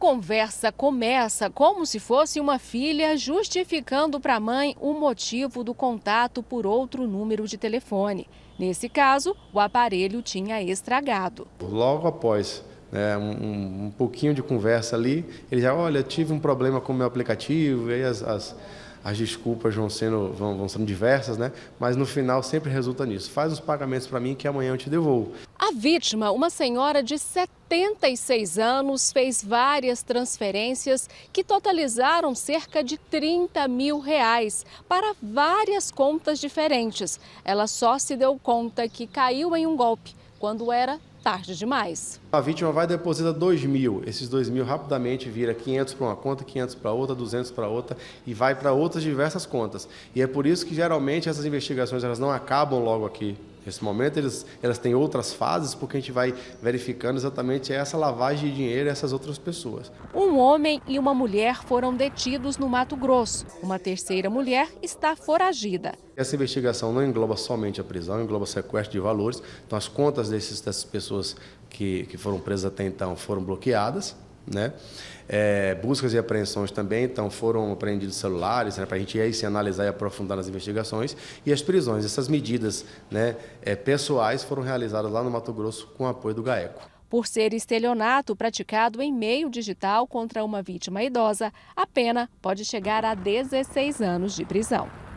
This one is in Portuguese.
conversa começa como se fosse uma filha justificando para a mãe o motivo do contato por outro número de telefone. Nesse caso, o aparelho tinha estragado. Logo após né, um, um, pouquinho de conversa ali, ele já, olha, tive um problema com o meu aplicativo, e aí as, as, as desculpas vão sendo, vão, vão sendo diversas, né? Mas no final sempre resulta nisso. Faz os pagamentos para mim que amanhã eu te devolvo. A vítima, uma senhora de 76 anos, fez várias transferências que totalizaram cerca de 30 mil reais para várias contas diferentes. Ela só se deu conta que caiu em um golpe quando era tarde demais. A vítima vai depositar 2 mil, esses 2 mil rapidamente vira 500 para uma conta, 500 para outra, 200 para outra e vai para outras diversas contas. E é por isso que geralmente essas investigações elas não acabam logo aqui. Nesse momento eles, elas têm outras fases porque a gente vai verificando exatamente essa lavagem de dinheiro e essas outras pessoas. Um homem e uma mulher foram detidos no Mato Grosso. Uma terceira mulher está foragida. Essa investigação não engloba somente a prisão, engloba sequestro de valores. Então as contas desses, dessas pessoas pessoas que, que foram presas até então foram bloqueadas. Né? É, buscas e apreensões também, então foram apreendidos celulares né, para a gente ir se analisar e aprofundar nas investigações e as prisões. Essas medidas né, é, pessoais foram realizadas lá no Mato Grosso com o apoio do GAECO. Por ser estelionato praticado em meio digital contra uma vítima idosa, a pena pode chegar a 16 anos de prisão.